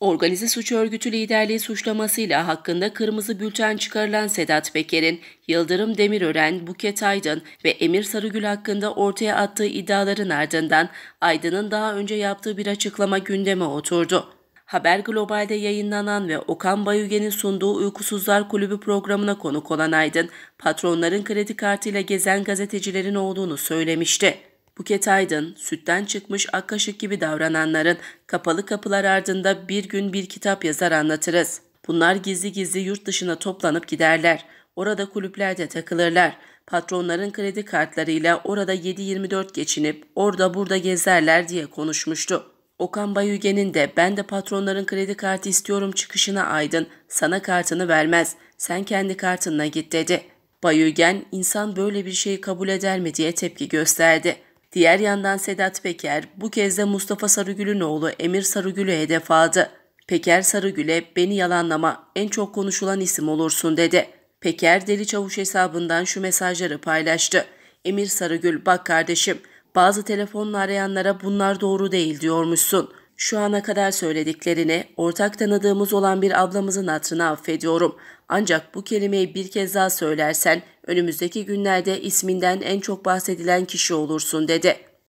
Organize suç örgütü liderliği suçlamasıyla hakkında kırmızı bülten çıkarılan Sedat Peker'in, Yıldırım Demirören, Buket Aydın ve Emir Sarıgül hakkında ortaya attığı iddiaların ardından Aydın'ın daha önce yaptığı bir açıklama gündeme oturdu. Haber Global'de yayınlanan ve Okan Bayüge'nin sunduğu Uykusuzlar Kulübü programına konuk olan Aydın, patronların kredi kartıyla gezen gazetecilerin olduğunu söylemişti. Buket Aydın, sütten çıkmış ak kaşık gibi davrananların kapalı kapılar ardında bir gün bir kitap yazar anlatırız. Bunlar gizli gizli yurt dışına toplanıp giderler. Orada kulüplerde takılırlar. Patronların kredi kartlarıyla orada 7-24 geçinip orada burada gezerler diye konuşmuştu. Okan Bayülgen'in de ben de patronların kredi kartı istiyorum çıkışına aydın sana kartını vermez sen kendi kartınla git dedi. Bayülgen insan böyle bir şeyi kabul eder mi diye tepki gösterdi. Diğer yandan Sedat Peker bu kez de Mustafa Sarıgül'ün oğlu Emir Sarıgül'ü hedef aldı. Peker Sarıgül'e beni yalanlama en çok konuşulan isim olursun dedi. Peker Deli Çavuş hesabından şu mesajları paylaştı. Emir Sarıgül bak kardeşim bazı telefonla arayanlara bunlar doğru değil diyormuşsun. Şu ana kadar söylediklerini ortak tanıdığımız olan bir ablamızın hatırına affediyorum. Ancak bu kelimeyi bir kez daha söylersen önümüzdeki günlerde isminden en çok bahsedilen kişi olursun dedi.